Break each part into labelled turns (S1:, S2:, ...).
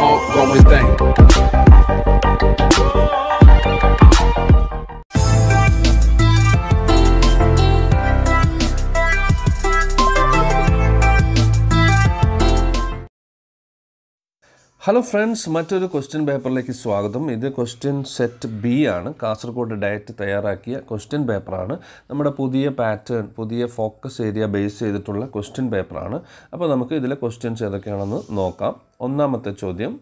S1: all going thing. Hello friends മറ്റൊരു question പേപ്പറിലേക്ക് സ്വാഗതം ഇത് ക്വസ്റ്റ്യൻ സെറ്റ് ബി ആണ് കാസർഗോഡ് ഡയറ്റ് തയ്യാറാക്കിയ ക്വസ്റ്റ്യൻ പേപ്പറാണ് നമ്മുടെ പുതിയ പാറ്റേൺ പുതിയ ഫോക്കസ് ഏരിയ ബേസ് ചെയ്തിട്ടുള്ള ക്വസ്റ്റ്യൻ പേപ്പറാണ് അപ്പോൾ നമുക്ക് ഇതിലെ ക്വസ്റ്റ്യൻസ് ഏതൊക്കെയാണെന്ന് നോക്കാം ഒന്നാമത്തെ ചോദ്യം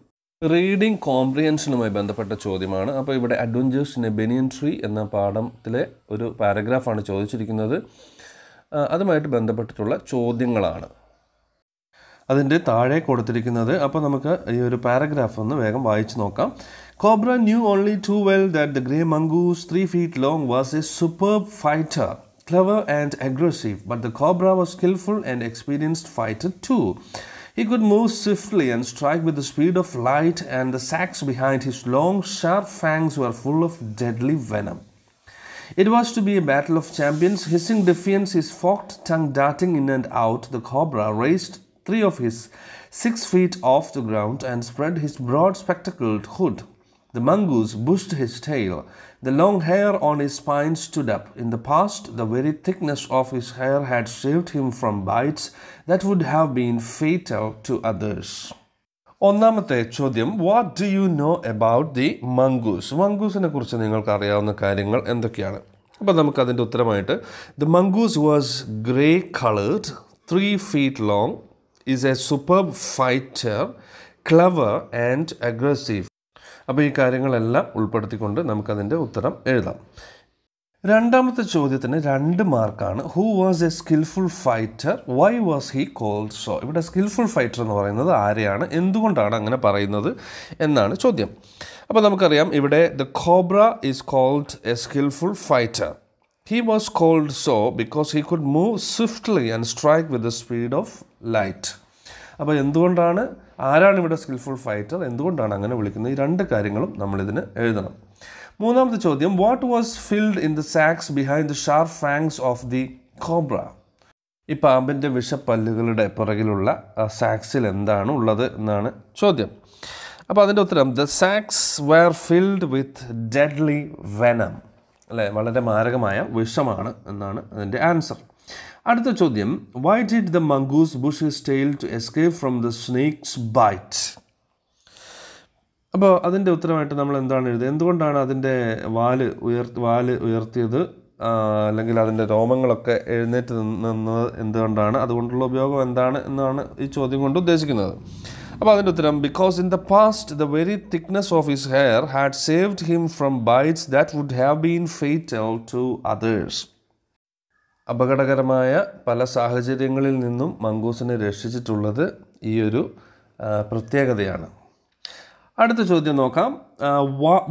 S1: റീഡിംഗ് കോംപ്രിയൻഷനുമായി ബന്ധപ്പെട്ട ചോദ്യമാണ് അപ്പോൾ ഇവിടെ adventures in a banyan tree എന്ന പാഠത്തിലെ ഒരു പാരഗ്രാഫാണ് ചോദിച്ചിരിക്കുന്നത് അതുമായിട്ട് ബന്ധപ്പെട്ടിട്ടുള്ള ചോദ്യങ്ങളാണ് അതിൻ്റെ താഴെ കൊടുത്തിരിക്കുന്നത് അപ്പോൾ നമുക്ക് ഈ ഒരു പാരഗ്രാഫ് ഒന്ന് വേഗം വായിച്ചു നോക്കാം cobra knew only too well that the grey mongoose three feet long was a super fighter clever and aggressive, but the cobra was a skillful and experienced fighter too. He could move swiftly and strike with the speed of light, and the sacks behind his long, sharp fangs were full of deadly venom. It was to be a battle of champions. Hissing defiance, his forked tongue darting in and out, the cobra raced three of his six feet off the ground and spread his broad spectacled hood. The mongoose bushed his tail. The long hair on his spine stood up. In the past, the very thickness of his hair had saved him from bites that would have been fatal to others. ഒന്നാമത്തെ ചോദ്യം what do you know about the mongoose മംഗൂസിനെ കുറിച്ച് നിങ്ങൾക്ക് അറിയാവുന്ന കാര്യങ്ങൾ എന്തൊക്കെയാണ് അപ്പോൾ നമുക്കതിൻ്റെ ഉത്തരമായിട്ട് the mongoose was grey coloured three feet long is a super fighter clever and aggressive അപ്പോൾ ഈ കാര്യങ്ങളെല്ലാം ഉൾപ്പെടുത്തിക്കൊണ്ട് നമുക്കതിൻ്റെ ഉത്തരം എഴുതാം രണ്ടാമത്തെ ചോദ്യത്തിന് രണ്ട് മാർക്കാണ് who was a skilful fighter why was he called so ഇവിടെ സ്കിൽഫുൾ ഫൈറ്റർ എന്ന് പറയുന്നത് ആരെയാണ് എന്തുകൊണ്ടാണ് അങ്ങനെ പറയുന്നത് എന്നാണ് ചോദ്യം അപ്പോൾ നമുക്കറിയാം ഇവിടെ the cobra is called a skilful fighter he was called so because he could move swiftly and strike with the speed of light അപ്പോൾ എന്തുകൊണ്ടാണ് ആരാണ് ഇവിടെ സ്കിൽഫുൾ ഫൈറ്റർ എന്തുകൊണ്ടാണ് അങ്ങനെ വിളിക്കുന്നത് ഈ രണ്ട് കാര്യങ്ങളും നമ്മളിതിന് എഴുതണം മൂന്നാമത്തെ ചോദ്യം what was filled in the sacs behind the sharp fangs of the cobra ഈ പാമ്പിൻ്റെ വിഷപ്പല്ലുകളുടെ പുറകിലുള്ള സാക്സിൽ എന്താണ് ഉള്ളത് എന്നാണ് ചോദ്യം അപ്പോൾ അതിൻ്റെ ഉത്തരം the sacs were filled with deadly venom അല്ലേ വളരെ മാരകമായ വിഷമാണ് എന്നാണ് അതിൻ്റെ ആൻസർ അടുത്ത ചോദ്യം why did the mongoose bush his tail to escape from the snake's bite അപ്പോൾ അതിൻ്റെ ഉത്തരമായിട്ട് നമ്മൾ എന്താണ് എഴുതുക എന്തുകൊണ്ടാണ് അതിൻ്റെ വാല് ഉയർ വാല് ഉയർത്തിയത് അല്ലെങ്കിൽ അതിൻ്റെ രോമങ്ങളൊക്കെ എഴുന്നേറ്റ് നിന്നത് എന്തുകൊണ്ടാണ് അതുകൊണ്ടുള്ള ഉപയോഗം എന്താണ് എന്നാണ് ഈ ചോദ്യം കൊണ്ട് ഉദ്ദേശിക്കുന്നത് അപ്പോൾ അതിൻ്റെ ഉത്തരം because in the past the very thickness of his hair had saved him from bites that would have been fatal to others അപകടകരമായ പല സാഹചര്യങ്ങളിൽ നിന്നും മങ്കൂസിനെ രക്ഷിച്ചിട്ടുള്ളത് ഈ ഒരു പ്രത്യേകതയാണ് അടുത്ത ചോദ്യം നോക്കാം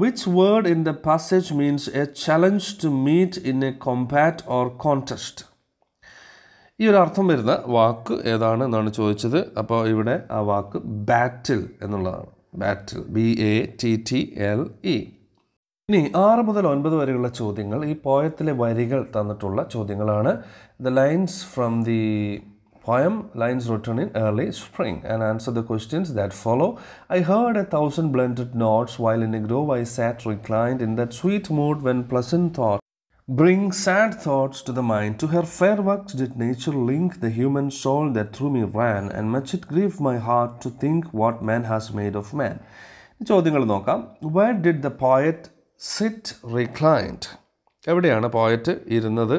S1: which word in the passage means a challenge to meet in a combat or contest ഈ ഒരു അർത്ഥം വരുന്ന വാക്ക് ഏതാണ് എന്നാണ് ചോദിച്ചത് അപ്പോൾ ഇവിടെ ആ വാക്ക് ബാറ്റിൽ എന്നുള്ളതാണ് battle B A T T L E ഇനി ആറ് മുതൽ ഒൻപത് വരെയുള്ള ചോദ്യങ്ങൾ ഈ പോയത്തിലെ വരികൾ തന്നിട്ടുള്ള ചോദ്യങ്ങളാണ് the lines from the poem lines written in early spring and answer the questions that follow. I heard a thousand blended notes while in a grove I sat reclined in that sweet mood when pleasant thought bring sad thoughts to the mind. To her fair works did nature link the human soul that through me ran, and much it grieved my heart to think what man has made of man. ചോദ്യങ്ങൾ നോക്കാം where did the poet sit reclined എവിടെയാണ് poet ഇരുന്നത്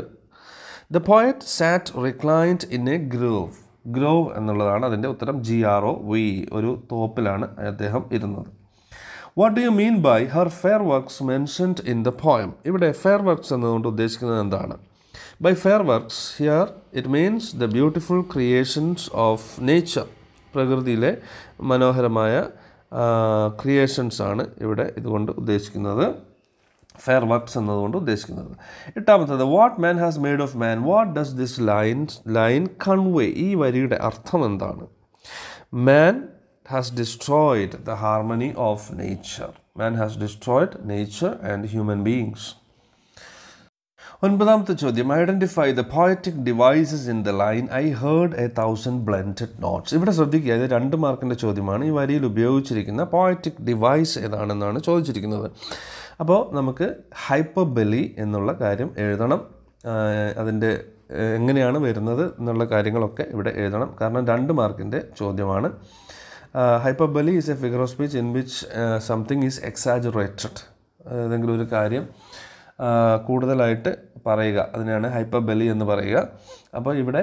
S1: the poet sat reclined in a grove grove എന്നുള്ളതാണ് അതിൻ്റെ ഉത്തരം G R O V ഒരു തോപ്പിലാണ് അദ്ദേഹം ഇരുന്നത് what do you mean by her fair works mentioned in the poem ഇവിടെ ഫെയർ വർക്ക്സ് എന്നതുകൊണ്ട് ഉദ്ദേശിക്കുന്നത് എന്താണ് by fair works here it means the beautiful creations of nature പ്രകൃതിയിലെ മനോഹരമായ ക്രിയേഷൻസാണ് ഇവിടെ ഇതുകൊണ്ട് ഉദ്ദേശിക്കുന്നത് ഫെയർ വർക്ക്സ് എന്നതുകൊണ്ട് ഉദ്ദേശിക്കുന്നത് എട്ടാമത്തത് what man has made of man what does this line line convey ഈ വരിയുടെ അർത്ഥം എന്താണ് man has destroyed the harmony of nature man has destroyed nature and human beings ഒൻപതാമത്തെ ചോദ്യം identify the poetic devices in the line I heard a thousand blend notes ഇവിടെ ശ്രദ്ധിക്കുക ഇത് രണ്ട് മാർക്കിൻ്റെ ചോദ്യമാണ് ഈ വരിയിൽ ഉപയോഗിച്ചിരിക്കുന്ന പോയറ്റിക് ഡിവൈസ് ഏതാണെന്നാണ് ചോദിച്ചിരിക്കുന്നത് അപ്പോൾ നമുക്ക് ഹൈപ്പർബലി എന്നുള്ള കാര്യം എഴുതണം അതിൻ്റെ എങ്ങനെയാണ് വരുന്നത് എന്നുള്ള കാര്യങ്ങളൊക്കെ ഇവിടെ എഴുതണം കാരണം രണ്ട് മാർക്കിൻ്റെ ചോദ്യമാണ് hyperbole is a figure of speech in which something is exaggerated ഏതെങ്കിലും ഒരു കാര്യം കൂടുതലായിട്ട് പറയുക അതിനെയാണ് ഹൈപ്പർ ബെലി എന്ന് പറയുക അപ്പോൾ ഇവിടെ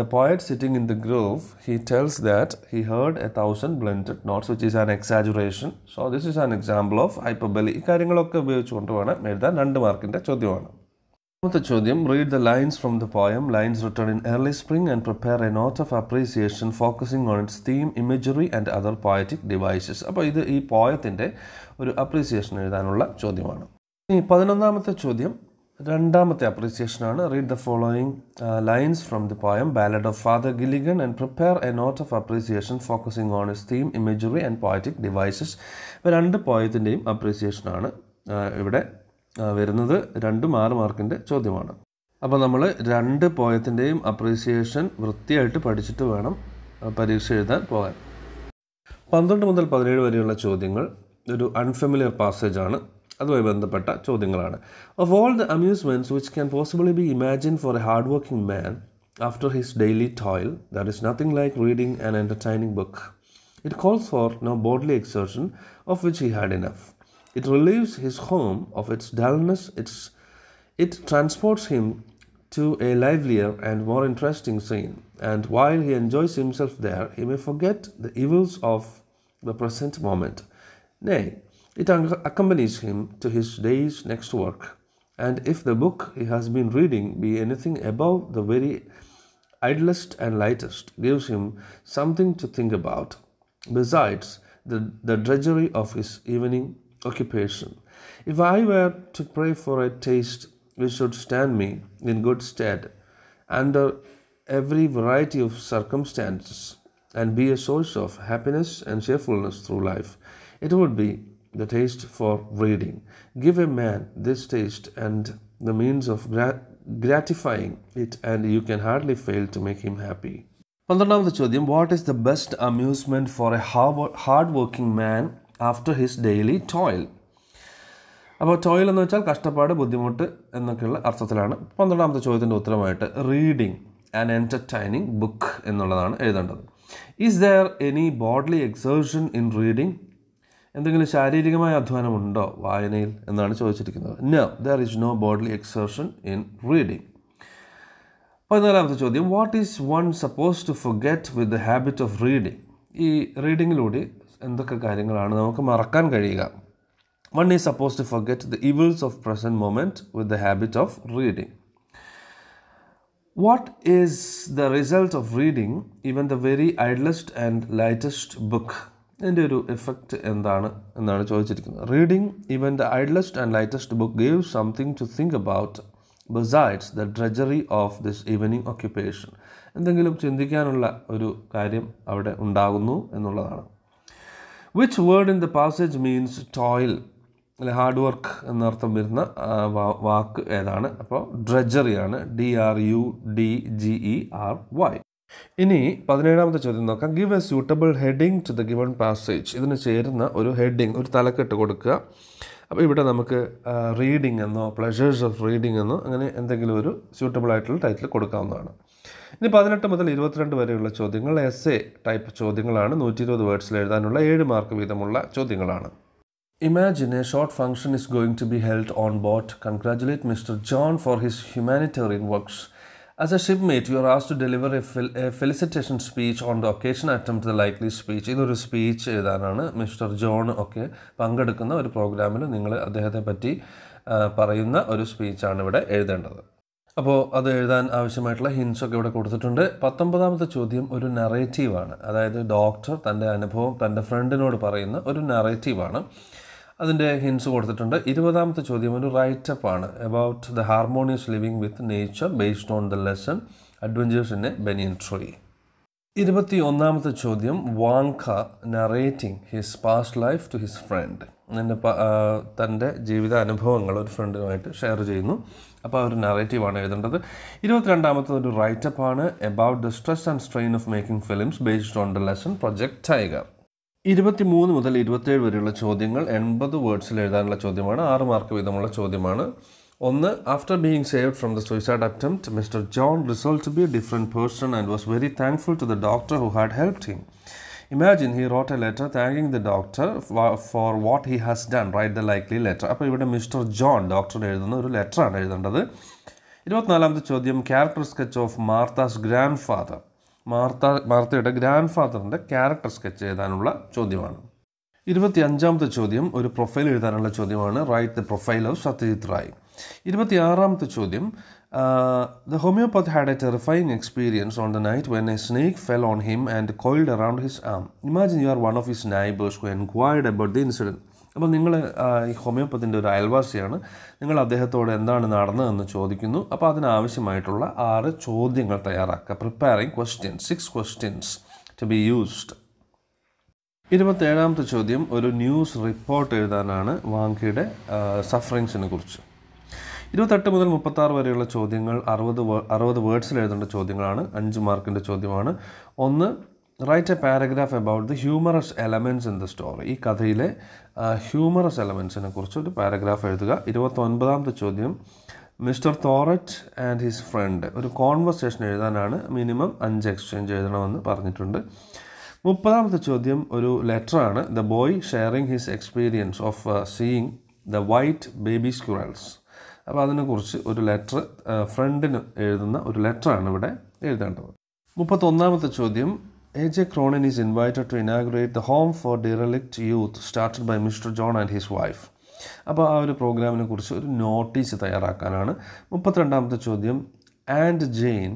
S1: the poet sitting in the grove he tells that he heard a thousand blended notes which is an exaggeration so this is an example of hyperbole കാര്യങ്ങളൊക്കെ ഉപയോഗിച്ചുകൊണ്ട് വേണം എഴുതാൻ രണ്ട് മാർക്കിൻ്റെ ചോദ്യമാണ് മൂന്നാമത്തെ ചോദ്യം read the lines from the poem lines written in early spring and prepare a note of appreciation focusing on its theme imagery and other poetic devices അപ്പോൾ ഇത് ഈ പോയത്തിൻ്റെ ഒരു അപ്രീസിയേഷൻ എഴുതാനുള്ള ചോദ്യമാണ് ഇനി പതിനൊന്നാമത്തെ ചോദ്യം രണ്ടാമത്തെ അപ്രീസിയേഷനാണ് read the following lines from the poem ballad of Father Gilligan and prepare a note of appreciation focusing on its theme imagery and poetic devices ഇപ്പോൾ രണ്ട് പോയത്തിൻ്റെയും അപ്രീസിയേഷനാണ് uh, ഇവിടെ uh, വരുന്നത് രണ്ടും ആറ് മാർക്കിൻ്റെ ചോദ്യമാണ് അപ്പോൾ നമ്മൾ രണ്ട് പോയത്തിൻ്റെയും അപ്രീസിയേഷൻ വൃത്തിയായിട്ട് പഠിച്ചിട്ട് വേണം uh, പരീക്ഷ എഴുതാൻ പോകാൻ പന്ത്രണ്ട് മുതൽ പതിനേഴ് വരെയുള്ള ചോദ്യങ്ങൾ ഒരു അൺഫെമിലിയർ പാസേജാണ് അതുമായി ബന്ധപ്പെട്ട ചോദ്യങ്ങളാണ് of all the amusements which can possibly be imagine for a hard working man after his daily toil that is nothing like reading and entertaining book it calls for no bodily exertion of which he had enough it relieves his home of its dullness its it transports him to a livelier and more interesting scene, and while he enjoys himself there, he may forget the evils of the present moment. Nay, it accompanies him to his day's next work. And if the book he has been reading be anything above the very idlest and lightest, gives him something to think about. Besides, the, the drudgery of his evening occupation. If I were to pray for a taste which should stand me in good stead under every variety of circumstances and be a source of happiness and cheerfulness through life, it would be the taste for reading. Give a man this taste and the means of grat- gratifying it, and you can hardly fail to make him happy. പന്ത്രണ്ടാമത് ചോദ്യം what is the best amusement for a hard working man after his daily toil അപ്പോൾ toil എന്ന് വെച്ചാൽ കഷ്ടപ്പാട് ബുദ്ധിമുട്ട് എന്നൊക്കെയുള്ള അർത്ഥത്തിലാണ് പന്ത്രണ്ടാമത്തെ ചോദ്യത്തിൻ്റെ ഉത്തരമായിട്ട് റീഡിങ് ആൻഡ് എൻ്റർടൈനിങ് ബുക്ക് എന്നുള്ളതാണ് എഴുതേണ്ടത് is there any bodily exertion in reading എന്തെങ്കിലും ശാരീരികമായ അധ്വാനമുണ്ടോ വായനയിൽ എന്നാണ് ചോദിച്ചിരിക്കുന്നത് no there is no bodily exertion in reading പതിനാലാമത്തെ ചോദ്യം what is one suppose to forget with the habit of reading ഈ റീഡിങ്ങിലൂടെ എന്തൊക്കെ കാര്യങ്ങളാണ് നമുക്ക് മറക്കാൻ കഴിയുക one is suppose to forget the evils of present moment with the habit of reading what is the result of reading even the very ഐഡ്ലസ്റ്റ് and lightest book അതിൻ്റെ ഒരു effect എന്താണ് എന്നാണ് ചോദിച്ചിരിക്കുന്നത് reading even the idlest and lightest book gave something to think about besides the drudgery of this evening occupation എന്തെങ്കിലും ചിന്തിക്കാനുള്ള ഒരു കാര്യം അവിടെ ഉണ്ടാകുന്നു എന്നുള്ളതാണ് which word in the passage means toil അല്ലെ ഹാർഡ് വർക്ക് എന്നർത്ഥം വരുന്ന വാക്ക് ഏതാണ് അപ്പോൾ ഡ്രജറിയാണ് D R U D G E R Y ഇനി പതിനേഴാമത്തെ ചോദ്യം നോക്കാം give a suitable heading to the given passage ഇതിന് ചേരുന്ന ഒരു ഹെഡിങ് ഒരു തലക്കെട്ട് കൊടുക്കുക അപ്പോൾ ഇവിടെ നമുക്ക് റീഡിംഗ് എന്നോ പ്ലഷേഴ്സ് ഓഫ് റീഡിംഗ് എന്നോ അങ്ങനെ എന്തെങ്കിലും ഒരു സ്യൂട്ടബിൾ ആയിട്ടുള്ള ടൈറ്റിൽ കൊടുക്കാവുന്നതാണ് ഇനി പതിനെട്ട് മുതൽ ഇരുപത്തിരണ്ട് വരെയുള്ള ചോദ്യങ്ങൾ എസ് എ ടൈപ്പ് ചോദ്യങ്ങളാണ് നൂറ്റി ഇരുപത് വേർഡ്സിൽ എഴുതാനുള്ള ഏഴ് മാർക്ക് വീതമുള്ള ചോദ്യങ്ങളാണ് imagine a short function is going to be held on boat congratulate Mr John for his humanitarian works As a shipmate, you are asked to deliver a, fel a felicitation speech on the occasion attempt the likely speech. ഇതൊരു speech എഴുതാനാണ് Mr John ഒക്കെ പങ്കെടുക്കുന്ന ഒരു പ്രോഗ്രാമിൽ നിങ്ങൾ അദ്ദേഹത്തെ പറ്റി പറയുന്ന ഒരു സ്പീച്ചാണ് ഇവിടെ എഴുതേണ്ടത് അപ്പോൾ അത് എഴുതാൻ ആവശ്യമായിട്ടുള്ള ഹിൻസൊക്കെ ഇവിടെ കൊടുത്തിട്ടുണ്ട് പത്തൊമ്പതാമത്തെ ചോദ്യം ഒരു നറേറ്റീവാണ് അതായത് ഡോക്ടർ തൻ്റെ അനുഭവം തൻ്റെ ഫ്രണ്ടിനോട് പറയുന്ന ഒരു നറേറ്റീവാണ് അതിൻ്റെ ഹിൻസ് കൊടുത്തിട്ടുണ്ട് ഇരുപതാമത്തെ ചോദ്യം ഒരു റൈറ്റപ്പ് ആണ് about the harmonious living with nature based on the lesson adventures in a banyan tree ഇരുപത്തി ഒന്നാമത്തെ ചോദ്യം Vanka narrating his past life to his friend എൻ്റെ തൻ്റെ ജീവിത അനുഭവങ്ങൾ ഒരു ഫ്രണ്ടുമായിട്ട് ഷെയർ ചെയ്യുന്നു അപ്പോൾ ഒരു നറേറ്റീവാണ് എഴുതേണ്ടത് ഇരുപത്തിരണ്ടാമത്തത് ഒരു റൈറ്റപ്പാണ് about the stress and strain of making films based on the lesson Project Tiger ഇരുപത്തിമൂന്ന് മുതൽ ഇരുപത്തേഴ് വരെയുള്ള ചോദ്യങ്ങൾ എൺപത് വേർഡ്സിൽ എഴുതാനുള്ള ചോദ്യമാണ് ആറ് മാർക്ക് വീതമുള്ള ചോദ്യമാണ് ഒന്ന് after being saved from the suicide attempt Mr John resolve to be a different person and was very thankful to the doctor who had help him imagine he wrote a letter thanking the doctor for what he has done write the likely letter അപ്പോൾ ഇവിടെ mister John doctor എഴുതുന്ന ഒരു ലെറ്ററാണ് എഴുതേണ്ടത് ഇരുപത്തിനാലാമത്തെ ചോദ്യം character sketch of Martha's grandfather Martha മാർത്തയുടെ grand ഫാദറിൻ്റെ character sketch എഴുതാനുള്ള ചോദ്യമാണ് ഇരുപത്തി അഞ്ചാമത്തെ ചോദ്യം ഒരു പ്രൊഫൈൽ എഴുതാനുള്ള ചോദ്യമാണ് write the profile of Satyajit Ray ഇരുപത്തി ആറാമത്തെ ചോദ്യം the homeopath had a terrifying experience on the night when a snake fell on him and coiled around his arm imagine you are one of his neighbours who enquired about the incident അപ്പോൾ നിങ്ങൾ ഈ ഹോമിയോപ്പത്തിൻ്റെ ഒരു അയൽവാസിയാണ് നിങ്ങൾ അദ്ദേഹത്തോട് എന്താണ് നടന്നതെന്ന് ചോദിക്കുന്നു അപ്പോൾ അതിനാവശ്യമായിട്ടുള്ള ആറ് ചോദ്യങ്ങൾ തയ്യാറാക്കുക preparing questions six questions to be used ഇരുപത്തേഴാമത്തെ ചോദ്യം ഒരു ന്യൂസ് റിപ്പോർട്ട് എഴുതാനാണ് വാങ്കിയുടെ സഫറിങ്സിനെ കുറിച്ച് ഇരുപത്തെട്ട് മുതൽ മുപ്പത്താറ് വരെയുള്ള ചോദ്യങ്ങൾ അറുപത് അറുപത് വേർഡ്സിൽ എഴുതേണ്ട ചോദ്യങ്ങളാണ് അഞ്ച് മാർക്കിൻ്റെ ചോദ്യമാണ് ഒന്ന് write a paragraph about the humorous elements in the story ഈ കഥയിലെ ഹ്യൂമറസ് എലമെൻറ്റ്സിനെ കുറിച്ച് ഒരു പാരഗ്രാഫ് എഴുതുക ഇരുപത്തൊൻപതാമത്തെ ചോദ്യം Mr Thorat and his friend ഒരു കോൺവെർസേഷൻ എഴുതാനാണ് മിനിമം അഞ്ച് എക്സ്ചേഞ്ച് എഴുതണമെന്ന് പറഞ്ഞിട്ടുണ്ട് മുപ്പതാമത്തെ ചോദ്യം ഒരു ലെറ്ററാണ് the boy sharing his experience of seeing the white baby squirrels അപ്പോൾ അതിനെക്കുറിച്ച് ഒരു ലെറ്റർ ഫ്രണ്ടിന് എഴുതുന്ന ഒരു ലെറ്ററാണ് ഇവിടെ എഴുതേണ്ടത് മുപ്പത്തൊന്നാമത്തെ ചോദ്യം J Cronin is invited to inaugurate the home for derelict youth started by Mr John and his wife അപ്പോൾ ആ ഒരു പ്രോഗ്രാമിനെ കുറിച്ച് ഒരു നോട്ടീസ് തയ്യാറാക്കാനാണ് മുപ്പത്തിരണ്ടാമത്തെ ചോദ്യം and Jane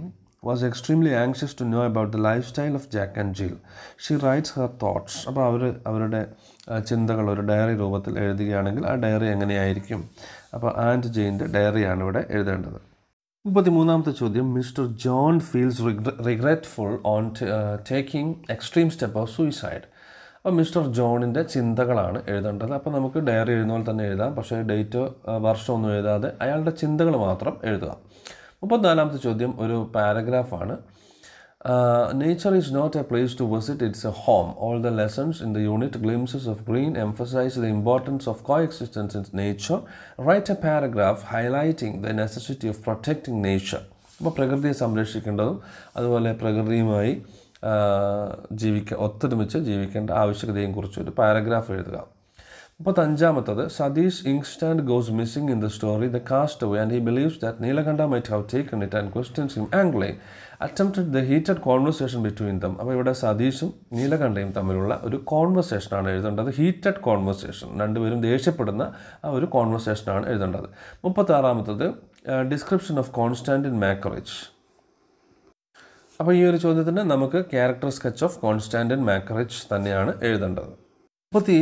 S1: was extremely anxious to know about the lifestyle of Jack and Jill she writes her thoughts അപ്പോൾ അവർ അവരുടെ ചിന്തകൾ ഒരു ഡയറി രൂപത്തിൽ എഴുതുകയാണെങ്കിൽ ആ ഡയറി എങ്ങനെയായിരിക്കും അപ്പോൾ ആൻഡ് ജെയിൻ്റെ ഡയറിയാണ് ഇവിടെ എഴുതേണ്ടത് മുപ്പത്തിമൂന്നാമത്തെ ചോദ്യം Mr John feels regretful on taking extreme step of suicide അപ്പോൾ മിസ്റ്റർ ജോണിൻ്റെ ചിന്തകളാണ് എഴുതേണ്ടത് അപ്പോൾ നമുക്ക് ഡയറി എഴുതുന്ന പോലെ തന്നെ എഴുതാം പക്ഷേ ഡേറ്റ് വർഷമൊന്നും എഴുതാതെ അയാളുടെ ചിന്തകൾ മാത്രം എഴുതുക മുപ്പത്തിനാലാമത്തെ ചോദ്യം ഒരു പാരഗ്രാഫാണ് Uh, nature is not a place to visit, it's a home. All the lessons in the unit, Glimpses of Green, emphasize the importance of coexistence in nature. Write a paragraph highlighting the necessity of protecting nature. അപ്പോൾ പ്രകൃതിയെ സംരക്ഷിക്കേണ്ടതും അതുപോലെ പ്രകൃതിയുമായി ജീവിക്ക ഒത്തൊരുമിച്ച് ജീവിക്കേണ്ട ആവശ്യകതയും കുറിച്ച് ഒരു paragraph എഴുതുക അഞ്ചാമത്തത് Satish inkstand goes missing in the story the castaway and he believes that Neelakanta might have taken it and questions him angrily attempted the heated conversation between them അപ്പോൾ ഇവിടെ സതീഷും നീലകണ്ഠയും തമ്മിലുള്ള ഒരു കോൺവെർസേഷനാണ് എഴുതേണ്ടത് ഹീറ്റഡ് കോൺവെർസേഷൻ രണ്ടുപേരും ദേഷ്യപ്പെടുന്ന ആ ഒരു കോൺവെർസേഷനാണ് എഴുതേണ്ടത് മുപ്പത്താറാമത്തത് ഡിസ്ക്രിപ്ഷൻ ഓഫ് കോൺസ്റ്റാൻറ്റിൻ മാക്കറേജ് അപ്പോൾ ഈ ഒരു ചോദ്യത്തിന് നമുക്ക് character sketch of Konstantin Makarich തന്നെയാണ് എഴുതേണ്ടത് മുപ്പത്തി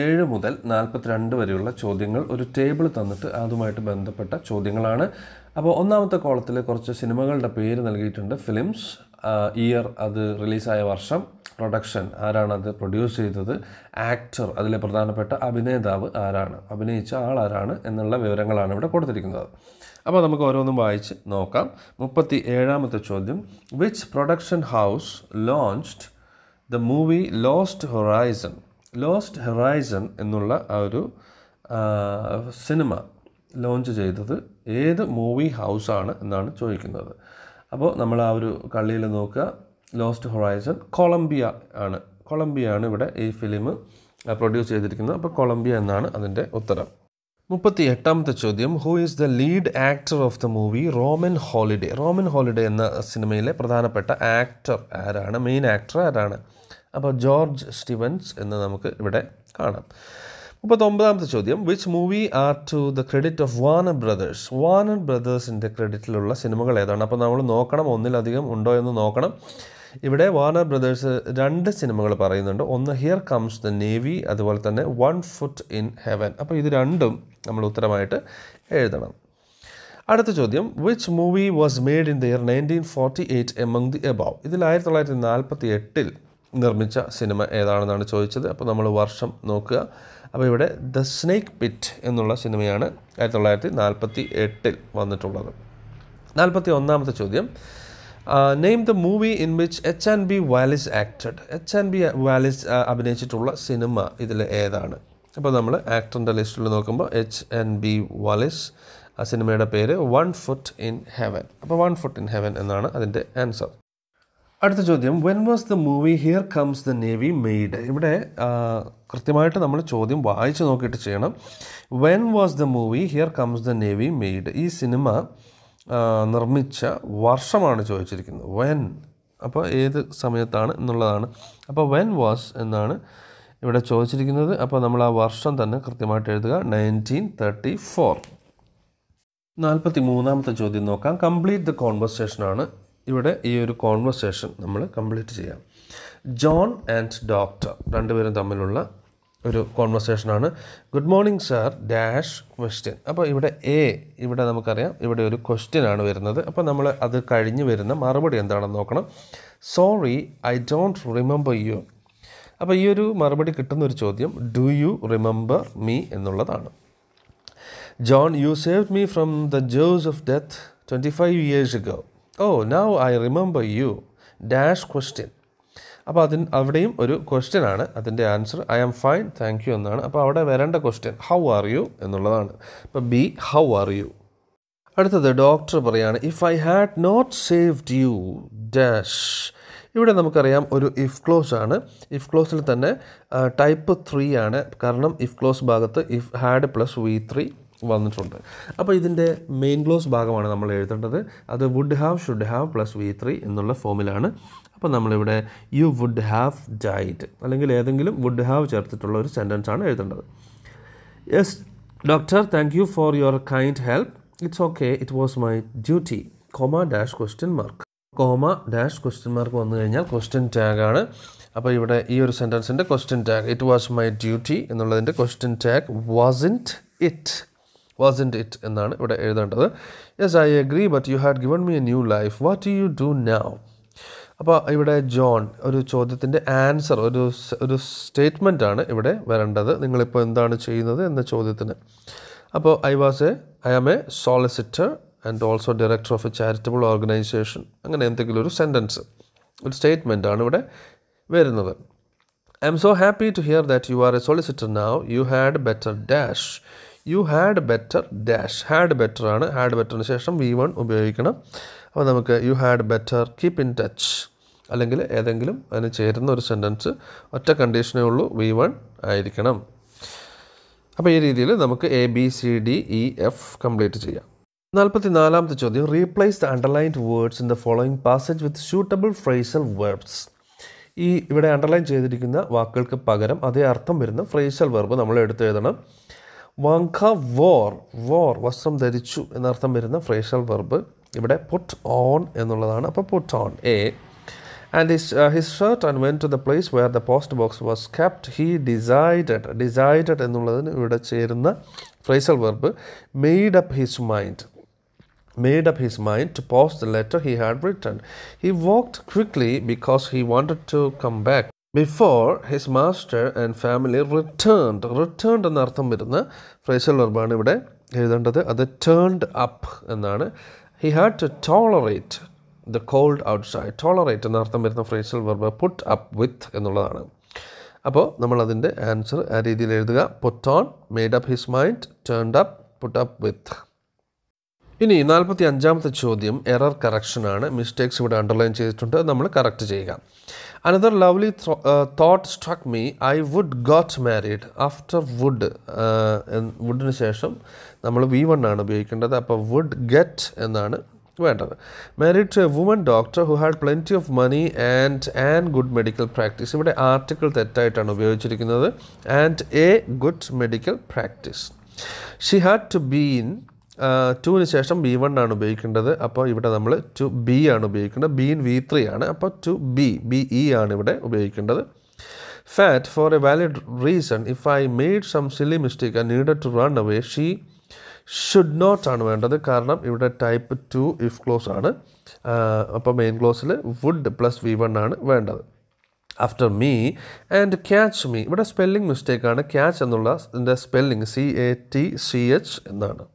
S1: ഏഴ് മുതൽ നാൽപ്പത്തിരണ്ട് വരെയുള്ള ചോദ്യങ്ങൾ ഒരു ടേബിൾ തന്നിട്ട് അതുമായിട്ട് ബന്ധപ്പെട്ട ചോദ്യങ്ങളാണ് അപ്പോൾ ഒന്നാമത്തെ കോളത്തിൽ കുറച്ച് സിനിമകളുടെ പേര് നൽകിയിട്ടുണ്ട് ഫിലിംസ് ഇയർ അത് റിലീസായ വർഷം പ്രൊഡക്ഷൻ ആരാണ് അത് പ്രൊഡ്യൂസ് ചെയ്തത് ആക്ടർ അതിലെ പ്രധാനപ്പെട്ട അഭിനേതാവ് ആരാണ് അഭിനയിച്ച ആൾ ആരാണ് എന്നുള്ള വിവരങ്ങളാണ് ഇവിടെ കൊടുത്തിരിക്കുന്നത് അപ്പോൾ നമുക്ക് ഓരോന്നും വായിച്ച് നോക്കാം മുപ്പത്തി ഏഴാമത്തെ ചോദ്യം which production house launched the movie Lost Horizon Lost Horizon എന്നുള്ള ആ ഒരു സിനിമ ലോഞ്ച് ചെയ്തത് ഏത് മൂവി ഹൗസാണ് എന്നാണ് ചോദിക്കുന്നത് അപ്പോൾ നമ്മൾ ആ ഒരു കള്ളിയിൽ നോക്കുക ലോസ്റ്റ് ഹൊറൈസൺ കൊളംബിയ ആണ് കൊളംബിയ ആണ് ഇവിടെ ഈ ഫിലിം പ്രൊഡ്യൂസ് ചെയ്തിരിക്കുന്നത് അപ്പോൾ കൊളംബിയ എന്നാണ് അതിൻ്റെ ഉത്തരം മുപ്പത്തി എട്ടാമത്തെ ചോദ്യം who is the lead actor of the movie Roman Holiday Roman Holiday എന്ന സിനിമയിലെ പ്രധാനപ്പെട്ട ആക്ടർ ആരാണ് മെയിൻ ആക്ടർ ആരാണ് അപ്പോൾ ജോർജ് സ്റ്റീവൻസ് എന്ന് നമുക്ക് ഇവിടെ കാണാം മുപ്പത്തൊമ്പതാമത്തെ ചോദ്യം which movie are to the credit of Warner Brothers Warner ബ്രദേഴ്സിൻ്റെ ക്രെഡിറ്റിലുള്ള സിനിമകൾ ഏതാണ് അപ്പോൾ നമ്മൾ നോക്കണം ഒന്നിലധികം ഉണ്ടോ എന്ന് നോക്കണം ഇവിടെ വാർണർ ബ്രദേഴ്സ് രണ്ട് സിനിമകൾ പറയുന്നുണ്ട് ഒന്ന് ഹിയർ കംസ് ദ നേവി അതുപോലെ തന്നെ വൺ ഫുട്ട് ഇൻ ഹെവൻ അപ്പോൾ ഇത് രണ്ടും നമ്മൾ ഉത്തരമായിട്ട് എഴുതണം അടുത്ത ചോദ്യം which movie was made in the year nineteen forty eight among the above ഇതിൽ ആയിരത്തി തൊള്ളായിരത്തി നാൽപ്പത്തി എട്ടിൽ നിർമ്മിച്ച സിനിമ ഏതാണെന്നാണ് ചോദിച്ചത് അപ്പോൾ നമ്മൾ വർഷം നോക്കുക അപ്പോൾ ഇവിടെ ദ സ്നേക്ക് പിറ്റ് എന്നുള്ള സിനിമയാണ് ആയിരത്തി തൊള്ളായിരത്തി നാൽപ്പത്തി എട്ടിൽ വന്നിട്ടുള്ളത് നാൽപ്പത്തി ഒന്നാമത്തെ ചോദ്യം name the movie in which H and B Wallis acted H and B Wallis അഭിനയിച്ചിട്ടുള്ള സിനിമ ഇതിൽ ഏതാണ് അപ്പോൾ നമ്മൾ ആക്ടറിൻ്റെ ലിസ്റ്റിൽ നോക്കുമ്പോൾ എച്ച് ആൻഡ് ബി വാലിസ് ആ സിനിമയുടെ പേര് വൺ ഫുട്ട് ഇൻ ഹെവൻ അപ്പോൾ വൺ ഫുട്ട് ഇൻ ഹെവൻ എന്നാണ് അതിൻ്റെ ആൻസർ അടുത്ത ചോദ്യം when was the movie Here Comes the Navy made ഇവിടെ കൃത്യമായിട്ട് നമ്മൾ ചോദ്യം വായിച്ചു നോക്കിയിട്ട് ചെയ്യണം when was the movie Here Comes the Navy made ഈ സിനിമ നിർമ്മിച്ച വർഷമാണ് ചോദിച്ചിരിക്കുന്നത് വെൻ അപ്പോൾ ഏത് സമയത്താണ് എന്നുള്ളതാണ് അപ്പോൾ വെൻ വാസ് എന്നാണ് ഇവിടെ ചോദിച്ചിരിക്കുന്നത് അപ്പോൾ നമ്മൾ ആ വർഷം തന്നെ കൃത്യമായിട്ട് എഴുതുക നയൻറ്റീൻ തേർട്ടി ഫോർ നാൽപ്പത്തി മൂന്നാമത്തെ ചോദ്യം നോക്കാം കംപ്ലീറ്റ് ദ കോൺവെർസേഷനാണ് ഇവിടെ ഈ ഒരു കോൺവെർസേഷൻ നമ്മൾ കംപ്ലീറ്റ് ചെയ്യാം ജോൺ ആൻഡ് ഡോക്ടർ രണ്ടുപേരും തമ്മിലുള്ള ഒരു കോൺവെർസേഷനാണ് good morning sir dash question അപ്പോൾ ഇവിടെ എ ഇവിടെ നമുക്കറിയാം ഇവിടെ ഒരു ക്വസ്റ്റ്യൻ ആണ് വരുന്നത് അപ്പോൾ നമ്മൾ അത് കഴിഞ്ഞ് വരുന്ന മറുപടി എന്താണെന്ന് നോക്കണം sorry I don't remember you അപ്പോൾ ഈ ഒരു മറുപടി കിട്ടുന്ന ഒരു ചോദ്യം ഡു യു റിമെമ്പർ മീ എന്നുള്ളതാണ് John you save me from the ജേഴ്സ് of death twenty five years go oh now I remember you dash question അപ്പോൾ അതിന് അവിടെയും ഒരു ക്വസ്റ്റ്യൻ ആണ് അതിൻ്റെ answer I am fine thank you എന്നാണ് അപ്പോൾ അവിടെ വരേണ്ട ക്വസ്റ്റ്യൻ ഹൗ ആർ യു എന്നുള്ളതാണ് അപ്പോൾ ബി ഹൗ ആർ യു അടുത്തത് ഡോക്ടർ പറയാണ് if I had not saved you dash ഇവിടെ നമുക്കറിയാം ഒരു ഇഫ് ക്ലോസ് ആണ് ഇഫ് ക്ലോസിൽ തന്നെ ടൈപ്പ് ത്രീ ആണ് കാരണം ഇഫ് ക്ലോസ് ഭാഗത്ത് if had plus V three വന്നിട്ടുണ്ട് അപ്പോൾ ഇതിൻ്റെ മെയിൻ ക്ലോസ് ഭാഗമാണ് നമ്മൾ എഴുതേണ്ടത് അത് would have should have plus V three എന്നുള്ള ഫോമിലാണ് അപ്പോൾ നമ്മളിവിടെ യു വുഡ് ഹാവ് ഡൈറ്റ് അല്ലെങ്കിൽ ഏതെങ്കിലും വുഡ് ഹാവ് ചേർത്തിട്ടുള്ള ഒരു സെൻറ്റൻസ് ആണ് എഴുതേണ്ടത് yes doctor thank you for your kind help it's okay it was my duty comma dash question mark comma dash question mark വന്നു കഴിഞ്ഞാൽ ക്വസ്റ്റ്യൻ ടാഗാണ് അപ്പോൾ ഇവിടെ ഈ ഒരു സെൻറ്റൻസിൻ്റെ question tag it was my duty എന്നുള്ളതിൻ്റെ question tag wasn't it wasn't it എന്നാണ് ഇവിടെ എഴുതേണ്ടത് yes I agree but you had given me a new life what you do now അപ്പോൾ ഇവിടെ ജോൺ ഒരു ചോദ്യത്തിൻ്റെ ആൻസർ ഒരു ഒരു സ്റ്റേറ്റ്മെൻ്റ് ആണ് ഇവിടെ വരേണ്ടത് നിങ്ങളിപ്പോൾ എന്താണ് ചെയ്യുന്നത് എന്ന ചോദ്യത്തിന് അപ്പോൾ I was a I am a solicitor and also director of a charitable organization അങ്ങനെ എന്തെങ്കിലും ഒരു സെൻറ്റൻസ് ഒരു സ്റ്റേറ്റ്മെൻ്റ് ആണ് ഇവിടെ വരുന്നത് I am so happy to hear that you are a solicitor now you had better dash you had better dash had better ആണ് had ബെറ്ററിന് ശേഷം വി വൺ ഉപയോഗിക്കണം അപ്പോൾ നമുക്ക് you had better keep in touch അല്ലെങ്കിൽ ഏതെങ്കിലും അതിന് ചേരുന്ന ഒരു സെൻറ്റൻസ് ഒറ്റ കണ്ടീഷനേ ഉള്ളൂ വി വൺ ആയിരിക്കണം അപ്പോൾ ഈ രീതിയിൽ നമുക്ക് A B C D E F complete ചെയ്യാം നാൽപ്പത്തി നാലാമത്തെ ചോദ്യം replace the underlined words in the following passage with suitable phrasal words ഈ ഇവിടെ അണ്ടർലൈൻ ചെയ്തിരിക്കുന്ന വാക്കുകൾക്ക് പകരം അതേ അർത്ഥം വരുന്ന ഫ്രേസൽ വെർബ് നമ്മൾ എടുത്തെഴുതണം വാങ്ക വോർ വോർ വസ്ത്രം ധരിച്ചു എന്നർത്ഥം വരുന്ന ഫ്രേഷൽ വെർബ് ഇവിടെ പുട്ട് ഓൺ എന്നുള്ളതാണ് അപ്പോൾ put on a and his his shirt and went to the place where the post box was kept he decided decided എന്നുള്ളതിന് ഇവിടെ ചേരുന്ന phrasal verb made up his mind made up his mind to post the letter he had written. He walk quickly because he wanted to come back before his master and family returned returned എന്ന അർത്ഥം വരുന്ന phrasal വെർബാണ് ഇവിടെ എഴുതേണ്ടത് അത് turned up എന്നാണ് he had to tolerate the cold outside tolerate എന്ന അർത്ഥം വരുന്ന phrasal verb put up with എന്നുള്ളതാണ് അപ്പോൾ നമ്മൾ അതിൻ്റെ ആൻസർ ആ രീതിയിൽ എഴുതുക put on made up his mind turned up put up with ഇനി നാൽപ്പത്തി അഞ്ചാമത്തെ ചോദ്യം എറർ കറക്ഷനാണ് മിസ്റ്റേക്സ് ഇവിടെ അണ്ടർലൈൻ ചെയ്തിട്ടുണ്ട് നമ്മൾ കറക്റ്റ് ചെയ്യുക Another lovely th- uh, thought struck me I would got married after would വുഡിന് uh, ശേഷം നമ്മൾ വി വൺ ആണ് ഉപയോഗിക്കേണ്ടത് അപ്പോൾ വുഡ് ഗെറ്റ് എന്നാണ് വേണ്ടത് married to a woman doctor who had plenty of money and and good medical practice ഇവിടെ article തെറ്റായിട്ടാണ് ഉപയോഗിച്ചിരിക്കുന്നത് and a good medical practice she had to been ടുവിന് ശേഷം ബി വൺ ആണ് ഉപയോഗിക്കേണ്ടത് അപ്പോൾ ഇവിടെ നമ്മൾ ടു ബി ആണ് ഉപയോഗിക്കേണ്ടത് ബീൻ വി ത്രീ ആണ് അപ്പോൾ ടു ബി ബി ഇ ആണ് ഇവിടെ ഉപയോഗിക്കേണ്ടത് fat for a valid reason if I made some silly mistake I need to run away she should not ആണ് വേണ്ടത് കാരണം ഇവിടെ ടൈപ്പ് ടു ഇഫ് ക്ലോസ് ആണ് അപ്പോൾ മെയിൻ ക്ലോസിൽ വുഡ് പ്ലസ് വി വൺ ആണ് വേണ്ടത് after me and catch me ഇവിടെ സ്പെല്ലിംഗ് മിസ്റ്റേക്കാണ് ക്യാച്ച് എന്നുള്ള ഇതിൻ്റെ spelling C A T C H എന്നാണ്